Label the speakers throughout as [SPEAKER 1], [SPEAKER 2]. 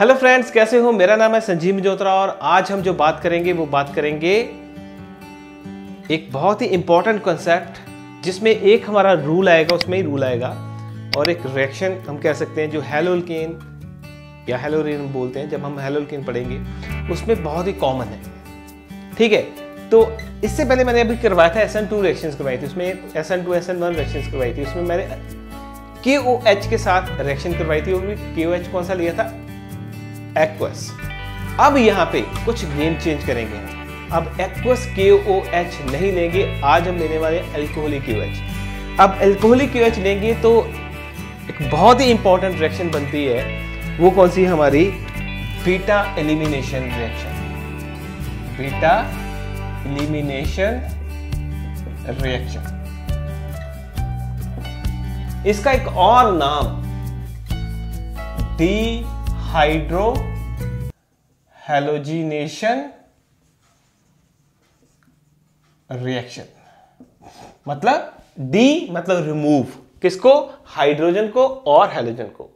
[SPEAKER 1] hello friends कैसे हो मेरा नाम है संजीव मजोत्रा और आज हम जो बात करेंगे वो बात करेंगे एक बहुत ही इंपॉर्टेंट कॉन्सेप्ट जिसमें एक हमारा रूल आएगा उसमें ही रूल आएगा और एक रिएक्शन हम कह सकते हैं जो हेलोल्केन या हेलोरिन बोलते हैं जब हम हेलोल्केन पढ़ेंगे उसमें बहुत ही कॉमन है ठीक है तो इससे पहले मैंने अभी करवाया था एस एन टू रिएक्शन करवाई थी उसमें S N two S N one reaction करवाई थी उसमें मैंने के ओ एच के साथ रिएक्शन करवाई थी और के ओ एच कौन सा लिया था एक्वस अब यहाँ पे कुछ गेम चेंज करेंगे अब एक्वस के ओ एच नहीं लेंगे आज हम लेने वाले एल्कोहलिक क्यू एच अब एल्कोहलिक क्यू एच लेंगे तो एक बहुत ही इंपॉर्टेंट रिएक्शन बनती है वो कौन सी हमारी beta elimination reaction beta elimination reaction इसका एक और नाम डी हाइड्रो हेलोजीनेशन रिएक्शन मतलब डी मतलब रिमूव किसको हाइड्रोजन को और हेलोजन को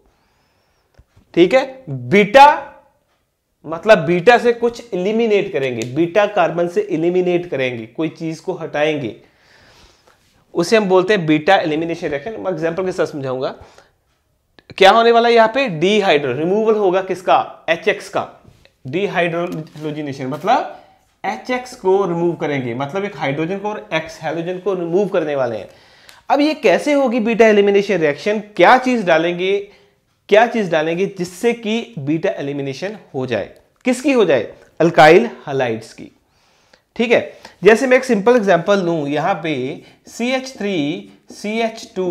[SPEAKER 1] ठीक है बीटा मतलब बीटा से कुछ इलिमिनेट करेंगे बीटा कार्बन से इलिमिनेट करेंगे कोई चीज को हटाएंगे उसे हम बोलते हैं बीटा एलिमिनेशन रिएक्शन मैं एग्जांपल के साथ समझाऊंगा क्या होने वाला है यहां पे डीहाइड्रो रिमूवल होगा किसका एच एक्स का डिहाइड्रोलोजिनेशन मतलब एच एक्स को रिमूव करेंगे मतलब एक हाइड्रोजन को और एक्स हाइड्रोजन को रिमूव करने वाले हैं अब ये कैसे होगी बीटा एलिमिनेशन रिएक्शन क्या चीज डालेंगे क्या चीज डालेंगे जिससे कि बीटा एलिमिनेशन हो जाए किसकी हो जाए अल्काइल हलाइड्स की ठीक है जैसे मैं एक सिंपल एग्जांपल लू यहां पे C H three C H two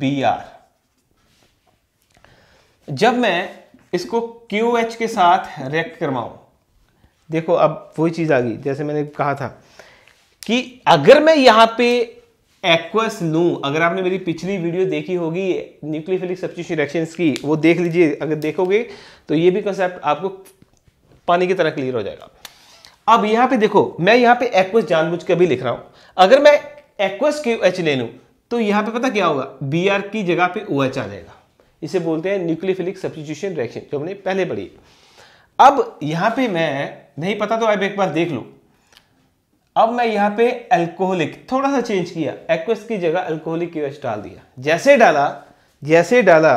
[SPEAKER 1] B R जब मैं इसको क्यू एच के साथ रिएक्ट करवाओ देखो अब वही चीज़ आ गई जैसे मैंने कहा था कि अगर मैं यहां पे एक्वस लू अगर आपने मेरी पिछली वीडियो देखी होगी न्यूक्लियोफिलिक सब्सिट्यूशन रिएक्शंस की वो देख लीजिए अगर देखोगे तो ये भी कंसेप्ट आपको पानी की तरह क्लियर हो जाएगा अब यहां पे देखो मैं यहाँ पे एक्वस जानबूझ के भी लिख रहा हूं अगर मैं एक्वस क्यू एच ले लू तो यहां पे पता क्या होगा बी आर की जगह पे ओ OH एच आ जाएगा इसे बोलते हैं न्यूक्लियोफिलिक सब्सटीट्यूशन रिएक्शन जो हमने पहले पढ़ी अब यहां पे मैं नहीं पता तो अब एक बार देख लो अब मैं यहां पे अल्कोहलिक थोड़ा सा चेंज किया एक्वस की जगह अल्कोहलिक क्यूएच OH डाल दिया जैसे डाला जैसे डाला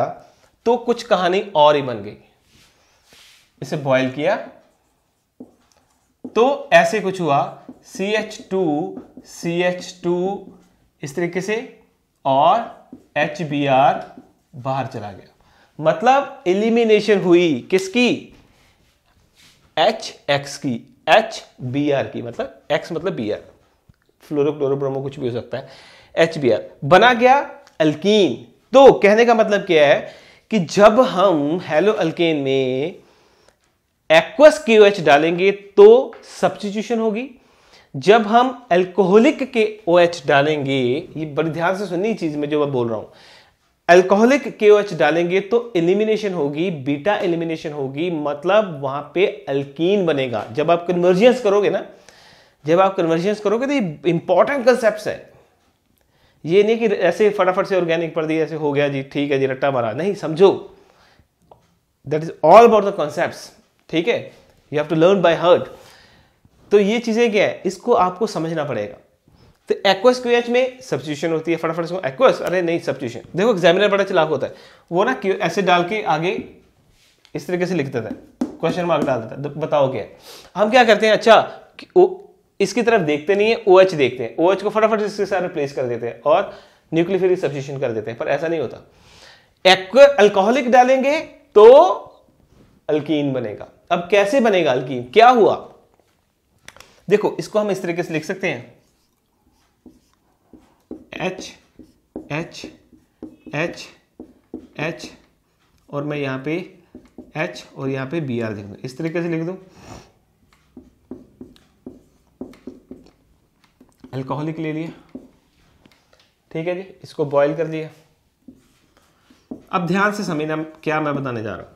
[SPEAKER 1] तो कुछ कहानी और ही बन गई इसे बॉईल किया तो ऐसे कुछ हुआ C H two C H two इस तरीके से और एच बी आर बाहर चला गया मतलब एलिमिनेशन हुई किसकी एच एक्स की एच बी आर की मतलब एक्स मतलब बी आर फ्लोरोक्लोरोब्रोमो कुछ भी हो सकता है एच बी आर बना गया अल्कीन तो कहने का मतलब क्या है कि जब हम हेलो अल्केन में एक्वस के ओएच डालेंगे तो सब्सटीट्यूशन होगी जब हम एल्कोहलिक के ओ एच डालेंगे ये बड़ी ध्यान से सुननी चीज में जो मैं बोल रहा हूं एल्कोहलिक केओएच डालेंगे तो एलिमिनेशन होगी बीटा एलिमिनेशन होगी मतलब वहां पे अल्कीन बनेगा जब आप कन्वर्जियंस करोगे ना जब आप कन्वर्जियंस करोगे तो ये इंपॉर्टेंट कंसेप्ट है ये नहीं कि ऐसे फटाफट से ऑर्गेनिक पड़ दिया ऐसे हो गया जी ठीक है जी रट्टा मारा नहीं समझो that is all about the concept ठीक है you have to learn by heart तो ये चीज़ें क्या है इसको आपको समझना पड़ेगा तो एक्वस क्यूएच में सब्सिट्यूशन होती है फटाफट इसको एक्वस अरे नहीं सब्सिट्यूशन देखो एग्जामिनर बड़ा चलाक होता है वो ना क्यू ऐसे डाल के आगे इस तरीके से लिख देता है क्वेश्चन मार्क डाल देता है बताओ क्या हम क्या करते हैं अच्छा ओ, इसकी तरफ देखते नहीं है ओ OH देखते हैं ओ OH को फटाफट इसके साथ रिप्लेस कर देते हैं और न्यूक्लियफिलिक सब्सिट्यूशन कर देते हैं पर ऐसा नहीं होता एक्व अल्कोहलिक डालेंगे तो अल्कीन बनेगा अब कैसे बनेगा अल्कीन क्या हुआ देखो इसको हम इस तरीके से लिख सकते हैं एच एच एच एच और मैं यहाँ पे एच और यहाँ पे बी आर लिख दूँ इस तरीके से लिख दूँ अल्कोहलिक ले लिया ठीक है जी इसको बॉईल कर दिया अब ध्यान से समझना क्या मैं बताने जा रहा हूं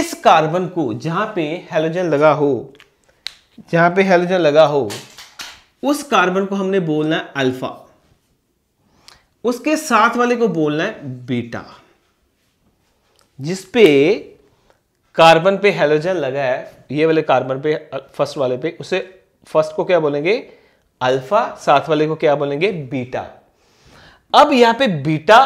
[SPEAKER 1] इस कार्बन को जहां पे हेलोजन लगा हो जहां पे हेलोजन लगा हो उस कार्बन को हमने बोलना है अल्फा उसके साथ वाले को बोलना है बीटा जिसपे कार्बन पे हेलोजन लगा है ये वाले कार्बन पे फर्स्ट वाले पे उसे फर्स्ट को क्या बोलेंगे अल्फा साथ वाले को क्या बोलेंगे बीटा अब यहां पे बीटा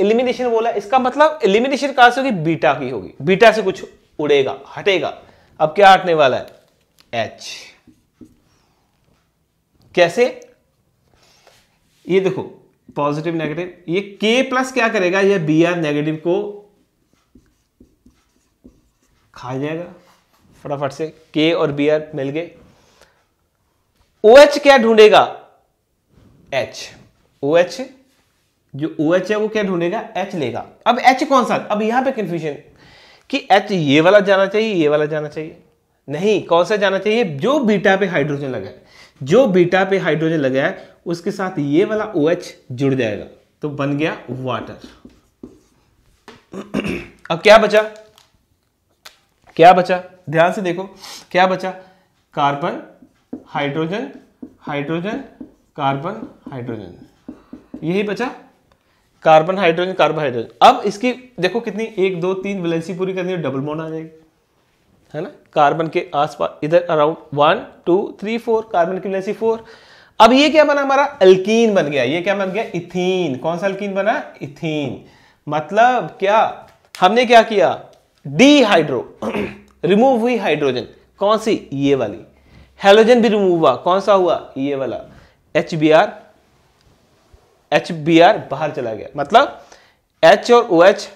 [SPEAKER 1] एलिमिनेशन बोला इसका मतलब एलिमिनेशन कहां से होगी बीटा की होगी बीटा से कुछ उड़ेगा हटेगा अब क्या हटने वाला है एच कैसे ये देखो पॉजिटिव नेगेटिव ये के प्लस क्या करेगा ये बी आर नेगेटिव को खा जाएगा फटाफट से के और बी आर मिल गए ओ OH एच क्या ढूंढेगा एच ओ एच जो ओ OH है वो क्या ढूंढेगा एच लेगा अब एच कौन सा अब यहां पे कंफ्यूजन कि एच ये वाला जाना चाहिए ये वाला जाना चाहिए नहीं कौन सा जाना चाहिए जो बीटा पे हाइड्रोजन लगा है जो बीटा पे हाइड्रोजन लगा है उसके साथ ये वाला ओ OH जुड़ जाएगा तो बन गया वाटर अब क्या बचा क्या बचा ध्यान से देखो क्या बचा carbon hydrogen hydrogen carbon hydrogen यही बचा कार्बन हाइड्रोजन कार्बन हाइड्रोजन अब इसकी देखो कितनी एक दो तीन वैलेंसी पूरी करनी है डबल बॉन्ड आ जाएगी है ना कार्बन के आसपास इधर around one two three four carbon की वैसी फोर अब ये क्या बना हमारा अल्कीन बन गया ये क्या बन गया इथीन कौन सा अल्कीन बना इथीन मतलब क्या हमने क्या किया डीहाइड्रो रिमूव हुई हाइड्रोजन कौन सी ये वाली हेलोजन भी रिमूव हुआ कौन सा हुआ ये वाला H B R H B R बाहर चला गया मतलब एच और ओ OH एच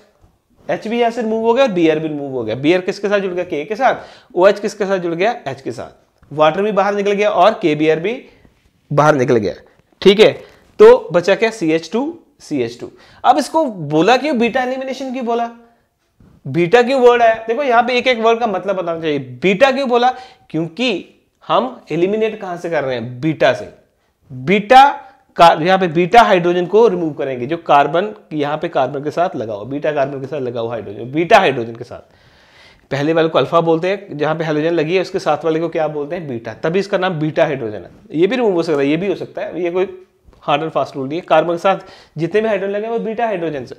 [SPEAKER 1] एच भी यहां से रिमूव हो गया और बी आर भी रिमूव हो गया बी आर किसके साथ जुड़ गया के के साथ ओ OH किसके साथ जुड़ गया एच के साथ वाटर भी बाहर निकल गया और के बी आर भी बाहर निकल गया ठीक है तो बचा क्या C H two C H two अब इसको बोला क्यों बीटा एलिमिनेशन क्यों बोला बीटा क्यों वर्ड आया देखो यहां पे एक एक वर्ड का मतलब बताना चाहिए बीटा क्यों बोला क्योंकि हम एलिमिनेट कहां से कर रहे हैं बीटा से बीटा यहाँ पे बीटा हाइड्रोजन को रिमूव करेंगे जो कार्बन यहाँ पे कार्बन के साथ लगा हुआ बीटा कार्बन के साथ लगा हुआ हाइड्रोजन बीटा हाइड्रोजन के साथ पहले वाले को अल्फा बोलते हैं जहाँ पे हाइड्रोजन लगी है उसके साथ वाले को क्या बोलते हैं बीटा तभी इसका नाम बीटा हाइड्रोजन है ये भी रिमूव हो सकता है ये भी हो सकता है ये कोई हार्ड एंड फास्ट रूल नहीं है कार्बन के साथ जितने भी हाइड्रोजन लगे वो बीटा हाइड्रोजन से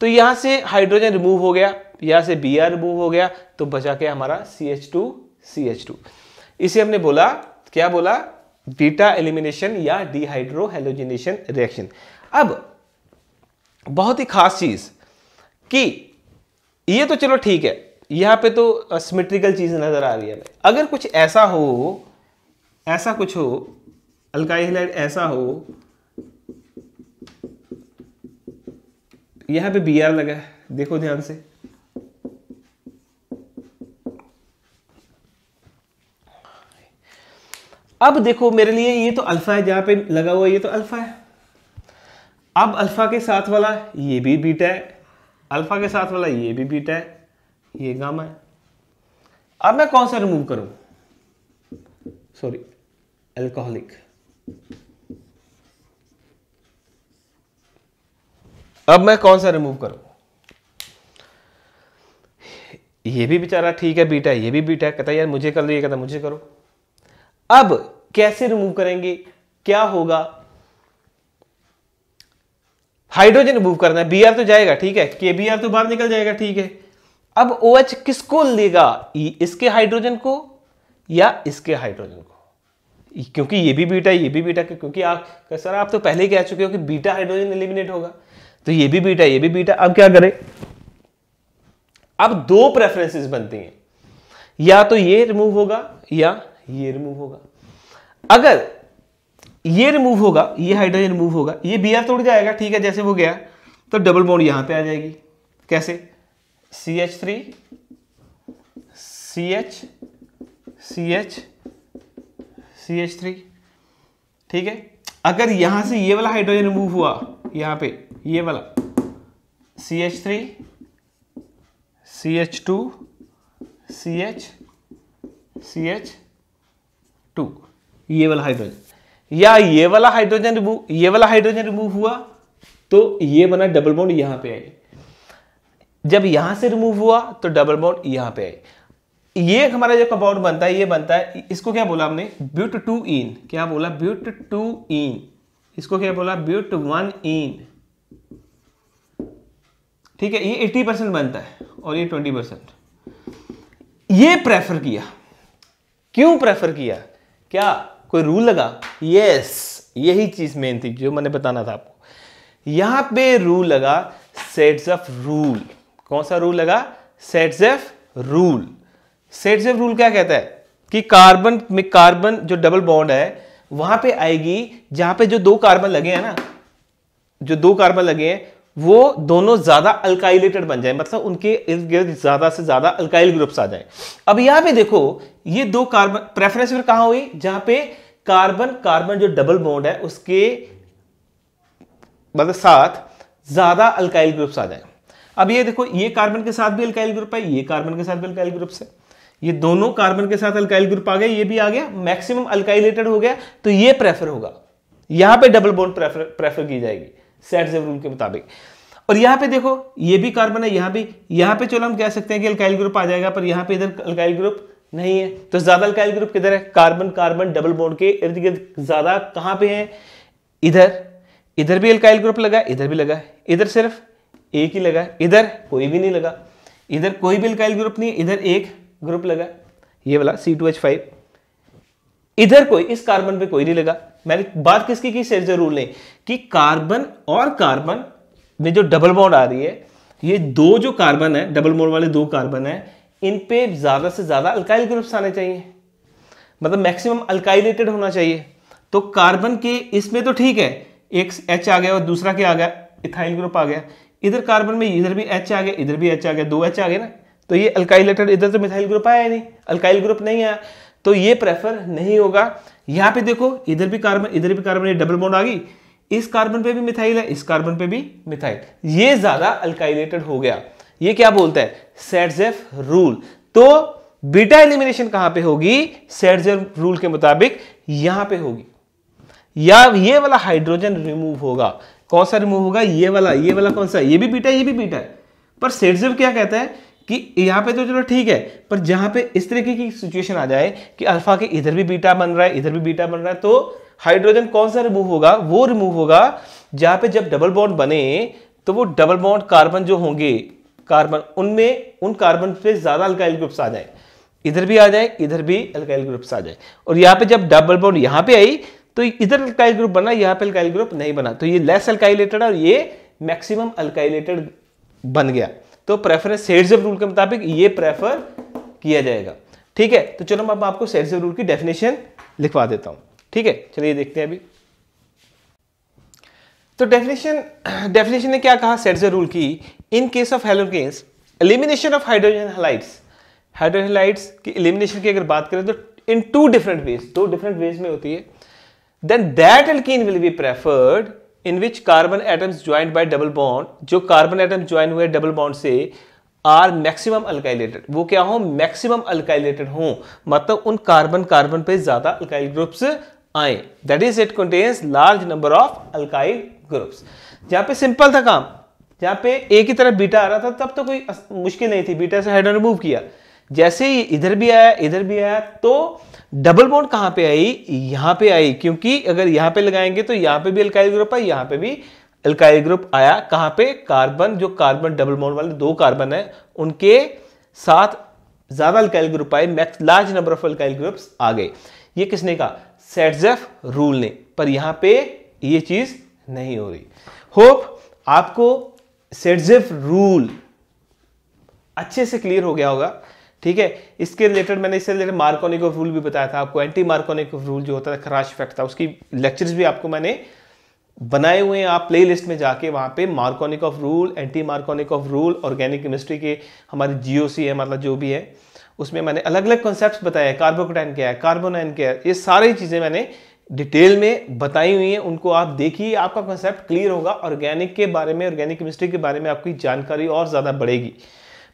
[SPEAKER 1] तो यहाँ से हाइड्रोजन रिमूव हो गया यहाँ से बी रिमूव हो गया तो बचा के हमारा C H two C H two इसे हमने बोला क्या बोला बीटा एलिमिनेशन या डिहाइड्रोहेलोजिनेशन रिएक्शन अब बहुत ही खास चीज कि ये तो चलो ठीक है यहां पे तो सिमेट्रिकल चीज नजर आ रही है अगर कुछ ऐसा हो ऐसा कुछ हो अल्काइल ऐसा हो यहां पे बी आर लगा है देखो ध्यान से अब देखो मेरे लिए ये तो अल्फा है जहां पे लगा हुआ ये तो अल्फा है अब अल्फा के साथ वाला ये भी बीटा है अल्फा के साथ वाला ये भी बीटा है ये गामा है अब मैं कौन सा रिमूव करूं सॉरी एल्कोहलिक अब मैं कौन सा रिमूव करूं ये भी बेचारा ठीक है बीटा ये भी बीटा कहता यार मुझे कर लो ये कहता मुझे करो अब कैसे रिमूव करेंगे क्या होगा हाइड्रोजन रिमूव करना है बी तो जाएगा ठीक है के तो बाहर निकल जाएगा ठीक है अब ओ OH किसको लेगा e, इसके हाइड्रोजन को या इसके हाइड्रोजन को e, क्योंकि ये भी बीटा ये भी बीटा क्योंकि आप सर आप तो पहले ही कह चुके हो कि बीटा हाइड्रोजन एलिमिनेट होगा तो ये भी बीटा ये भी बीटा अब क्या करें अब दो प्रेफरेंसेस बनती हैं या तो ये रिमूव होगा या ये रिमूव होगा अगर ये रिमूव होगा ये हाइड्रोजन रिमूव होगा ये बी आर तोड़ जाएगा ठीक है जैसे वो गया तो डबल बॉन्ड यहां पे आ जाएगी कैसे C H three C H C H C H three ठीक है अगर यहां से ये वाला हाइड्रोजन रिमूव हुआ यहां पे ये वाला C H three C H two C H C H two ये वाला हाइड्रोजन या ये वाला हाइड्रोजन रिमूव ये वाला हाइड्रोजन रिमूव हुआ तो ये बना डबल बॉन्ड यहां पे आए जब यहां से रिमूव हुआ तो डबल बॉन्ड यहां पे आए ये हमारा जो कंपाउंड बनता है ये बनता है इसको क्या बोला हमने ब्यूट टू इन क्या बोला ब्यूट टू इन इसको क्या बोला ब्यूट वन इन ठीक है ये 80 परसेंट बनता है और ये 20 परसेंट ये प्रेफर किया क्यों प्रेफर किया क्या कोई रूल लगा यस यही चीज़ मेन थी जो मैंने बताना था आपको यहां पे रूल लगा सेट्स ऑफ रूल कौन सा रूल लगा Saytzeff rule Saytzeff rule क्या कहता है कि कार्बन में कार्बन जो डबल बॉन्ड है वहां पे आएगी जहां पे जो दो कार्बन लगे हैं ना जो दो कार्बन लगे हैं वो दोनों ज्यादा अल्काइलेटेड बन जाए मतलब उनके इर्द गिर्द ज्यादा से ज्यादा अल्काइल ग्रुप्स आ जाए अब यहां पे देखो ये दो कार्बन प्रेफरेंस फिर कहां हुई जहां पे कार्बन कार्बन जो डबल बॉन्ड है उसके मतलब साथ ज्यादा अल्काइल ग्रुप्स आ जाए अब ये देखो ये कार्बन के साथ भी अल्काइल ग्रुप है ये कार्बन के साथ भी अल्काइल ग्रुप्स है ये दोनों कार्बन के साथ अल्काइल ग्रुप आ गए ये भी आ गया मैक्सिमम अल्काइलेटेड हो गया तो ये प्रेफर होगा यहां पे डबल बॉन्ड प्रेफर प्रेफर की जाएगी सेट जेव रूल के मुताबिक और यहाँ पे देखो ये भी कार्बन है यहाँ भी यहाँ पे चलो हम कह सकते हैं कि अल्काइल ग्रुप आ जाएगा पर यहाँ पे इधर अल्काइल ग्रुप नहीं है तो ज्यादा अल्काइल ग्रुप किधर है कार्बन कार्बन डबल बोन के इर्द गिर्द ज्यादा कहाँ पे है इधर इधर भी अल्काइल ग्रुप लगा इधर भी लगा इधर सिर्फ एक ही लगा इधर कोई भी नहीं लगा इधर कोई भी अल्काइल ग्रुप नहीं इधर एक ग्रुप लगा ये वाला सी टू एच फाइव इधर कोई इस कार्बन पे कोई नहीं लगा मैंने बात किसकी की सिर जरूर लें कि कार्बन और कार्बन में जो डबल बॉन्ड आ रही है ये दो जो कार्बन है डबल बॉन्ड वाले दो कार्बन है इन पे ज़्यादा से ज़्यादा अल्काइल ग्रुप्स आने चाहिए मतलब मैक्सिमम अल्काइलेटेड होना चाहिए तो कार्बन के इसमें तो ठीक है एक एच आ गया और दूसरा क्या आ गया इथाइल ग्रुप आ गया इधर कार्बन में इधर भी एच आ गया इधर भी एच आ गया दो एच आ गया ना तो ये अल्काइलेटेड इधर तो मिथाइल ग्रुप आया नहीं अल्काइल ग्रुप नहीं आया तो ये प्रेफर नहीं होगा यहां पे देखो इधर भी कार्बन इधर भी कार्बन डबल बॉन्ड आ गई इस कार्बन पे भी मिथाइल है इस कार्बन पे भी मिथाइल ये ज्यादा अल्काइलेटेड हो गया ये क्या बोलता है सेटजेफ रूल तो बीटा एलिमिनेशन कहां पे होगी सेटजेफ रूल के मुताबिक यहां पे होगी या ये वाला हाइड्रोजन रिमूव होगा कौन सा रिमूव होगा ये वाला ये वाला कौन सा ये भी बीटा ये भी बीटा है पर सेटजेफ क्या कहता है कि यहाँ पे तो चलो ठीक है पर जहाँ पे इस तरीके की सिचुएशन आ जाए कि अल्फा के इधर भी बीटा बन रहा है इधर भी बीटा बन रहा है तो हाइड्रोजन कौन सा रिमूव होगा वो रिमूव होगा जहाँ पे जब डबल बॉन्ड बने तो वो डबल बॉन्ड कार्बन जो होंगे कार्बन उनमें उन कार्बन पे ज़्यादा अल्काइल ग्रुप्स आ जाए इधर भी आ जाए इधर भी अल्काइल ग्रुप्स आ जाए और यहाँ पे जब डबल बॉन्ड यहाँ पे आई तो इधर अल्काइल ग्रुप बना यहाँ पे अल्काइल ग्रुप नहीं बना तो ये लेस अल्काइलेटेड और ये मैक्सिमम अल्काइलेटेड बन गया तो प्रेफरेंस सेल्स रूल के मुताबिक ये प्रेफर किया जाएगा ठीक है तो चलो मैं आपको सेल्स रूल की डेफिनेशन लिखवा देता हूँ ठीक है चलिए देखते हैं अभी तो डेफिनेशन डेफिनेशन ने क्या कहा सेल्स रूल की in case of halogens elimination of hydrogen halides hydrogen halides की एलिमिनेशन की अगर बात करें तो इन टू डिफरेंट वेज दो डिफरेंट वेज में होती है then that alkene will be preferred in which carbon atoms joined by double bond जो कार्बन एटम ज्वाइन हुए डबल बॉन्ड से आर मैक्सिमम अल्काइलेटेड वो क्या हो मैक्सिमम अल्काइलेटेड हो मतलब उन कार्बन कार्बन पे ज्यादा अल्काइल ग्रुप्स आए that is it contains large number of alkyl groups जहां पे सिंपल था काम जहां पे एक ही तरफ बीटा आ रहा था तब तो कोई मुश्किल नहीं थी बीटा से हाइड्रोन रिमूव किया जैसे ही इधर भी आया इधर भी आया तो डबल बॉन्ड कहां पे आई यहां पे आई क्योंकि अगर यहां पे लगाएंगे तो यहां पे भी अल्काइल ग्रुप है यहां पे भी अल्काइल ग्रुप आया कहां पे कार्बन जो कार्बन डबल बॉन्ड वाले दो कार्बन है उनके साथ ज्यादा अल्काइल ग्रुप आए max large number of alkyl group आ गए ये किसने कहा सेटजेफ रूल ने पर यहां पर यह चीज नहीं हो रही होप आपको सेटजेफ रूल अच्छे से क्लियर हो गया होगा ठीक है इसके रिलेटेड मैंने इससे रिलेटेड मार्कोनिक ऑफ रूल भी बताया था आपको एंटी मार्कोनिक ऑफ रूल जो होता था खराश इफेक्ट था उसकी लेक्चर्स भी आपको मैंने बनाए हुए हैं आप लिस्ट में जाके वहाँ पे Markovnikov rule anti Markovnikov rule organic chemistry के हमारी जी है मतलब जो भी है उसमें मैंने अलग अलग कॉन्सेप्ट बताए हैं कार्बोकोटाइन क्या है कार्बोनाइन क्या है ये सारी चीज़ें मैंने डिटेल में बताई हुई हैं उनको आप देखिए आपका कॉन्सेप्ट क्लियर होगा ऑर्गेनिक के बारे में ऑर्गेनिक केमिस्ट्री के बारे में आपकी जानकारी और ज़्यादा बढ़ेगी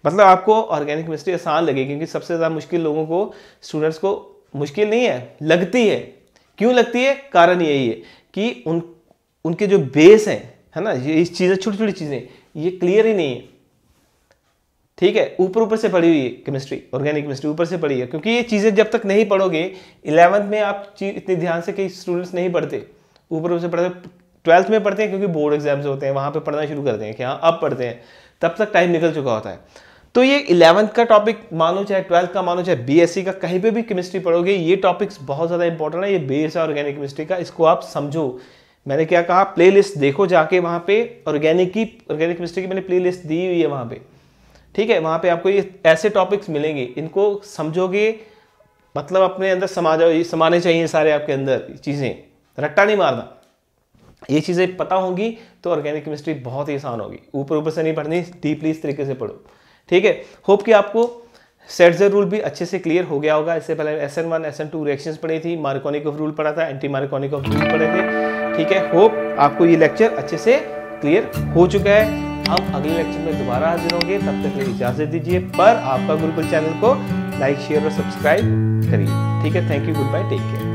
[SPEAKER 1] मतलब आपको ऑर्गेनिक केमिस्ट्री आसान लगेगी क्योंकि सबसे ज़्यादा मुश्किल लोगों को स्टूडेंट्स को मुश्किल नहीं है लगती है क्यों लगती है कारण यही है कि उन उनके जो बेस हैं है ना ये इस चीज़ें छोटी छोटी चीज़ें ये क्लियर ही नहीं है ठीक है ऊपर ऊपर से पढ़ी हुई है केमिस्ट्री ऑर्गेनिक केमिस्ट्री ऊपर से पढ़ी है क्योंकि ये चीज़ें जब तक नहीं पढ़ोगे इलेवंथ में आप चीज इतने ध्यान से कई स्टूडेंट्स नहीं पढ़ते ऊपर ऊपर से पढ़ते ट्वेल्थ में पढ़ते हैं क्योंकि बोर्ड एग्जाम्स होते हैं वहाँ पर पढ़ना शुरू करते हैं कि हाँ अब पढ़ते हैं तब तक टाइम निकल चुका होता है तो ये इलेवंथ का टॉपिक मानो चाहे ट्वेल्थ का मानो चाहे बीएससी का कहीं पे भी केमिस्ट्री पढ़ोगे ये टॉपिक्स बहुत ज़्यादा इंपॉर्टेंट है ये बेस है ऑर्गेनिक केमिस्ट्री का इसको आप समझो मैंने क्या कहा प्ले देखो जाके वहाँ पे ऑर्गेनिक की ऑर्गेनिक केमिस्ट्री की मैंने प्ले दी हुई है वहाँ पे ठीक है वहाँ पे आपको ये ऐसे टॉपिक्स मिलेंगे इनको समझोगे मतलब अपने अंदर समा जाओ ये समाने चाहिए सारे आपके अंदर चीज़ें रट्टा नहीं मारना ये चीज़ें पता होंगी तो ऑर्गेनिक केमिस्ट्री बहुत ही आसान होगी ऊपर ऊपर से नहीं पढ़नी डीपली इस तरीके से पढ़ो ठीक है होप कि आपको सेट जे रूल भी अच्छे से क्लियर हो गया होगा इससे पहले S N one S N two reaction पढ़ी थी मार्कोनिक ऑफ रूल पढ़ा था एंटी मार्कोनिक ऑफ रूल पढ़े थे ठीक है होप आपको ये लेक्चर अच्छे से क्लियर हो चुका है हम अगले लेक्चर में दोबारा हाजिर होंगे तब तक मेरी इजाजत दीजिए पर आपका गुरुकुल चैनल को लाइक शेयर और सब्सक्राइब करिए ठीक है thank you goodbye take care